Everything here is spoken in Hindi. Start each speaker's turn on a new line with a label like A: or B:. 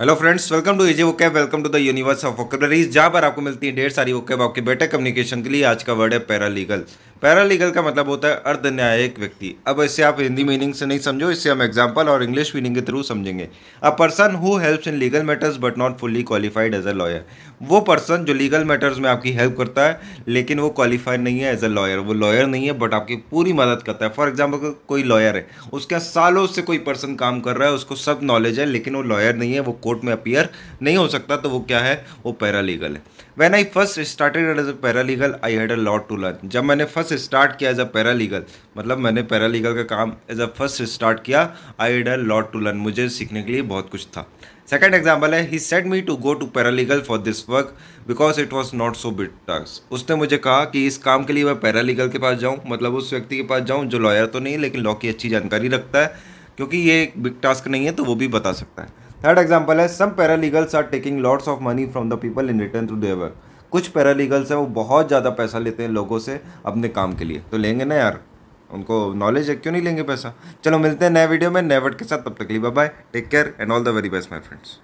A: hello friends welcome to Easy Vocab welcome to the universe of vocabularies जहाँ पर आपको मिलती है ढेर सारी वोकैब आपके बेटर कम्युनिकेशन के लिए आज का वर्ड है पैरालीगल पैरालीगल का मतलब होता है अर्ध न्यायिक व्यक्ति अब इससे आप हिंदी मीनिंग से नहीं समझो इससे हम एग्जाम्पल और इंग्लिश मीनिंग के थ्रू समझेंगे a person who helps in legal matters but not fully qualified as a lawyer वो पर्सन जो लीगल मैटर्स में आपकी हेल्प करता है लेकिन वो क्वालिफाइड नहीं है एज अ लॉयर वो लॉयर नहीं है बट आपकी पूरी मदद करता है फॉर एग्जाम्पल कोई लॉयर है उसके सालों से कोई पर्सन काम कर रहा है उसको सब नॉलेज है लेकिन वो लॉयर नहीं है वो कोर्ट में अपियर नहीं हो सकता तो वो क्या है वो पैरालीगल है when I first started as a paralegal I had a lot to learn जब मैंने फर्स्ट स्टार्ट किया एज अ पैरालीगल मतलब मैंने पैरालीगल का काम एज अ फर्स्ट स्टार्ट किया I had a lot to learn मुझे सीखने के लिए बहुत कुछ था सेकेंड एग्जाम्पल है he said me to go to paralegal for this work because it was not so big task उसने मुझे कहा कि इस काम के लिए मैं पैरालीगल के पास जाऊँ मतलब उस व्यक्ति के पास जाऊँ जो लॉयर तो नहीं लेकिन लॉ की अच्छी जानकारी रखता है क्योंकि ये एक बिग टास्क नहीं है तो वो भी बता सकता है थर्ड एग्जाम्पल है some paralegals are taking lots of money from the people in return to their कुछ पैरालीगल्स हैं वो बहुत ज़्यादा पैसा लेते हैं लोगों से अपने काम के लिए तो लेंगे ना यार उनको नॉलेज है क्यों नहीं लेंगे पैसा चलो मिलते हैं नए वीडियो में नए वर्ड के साथ तब तक लिए bye take care and all the very best my friends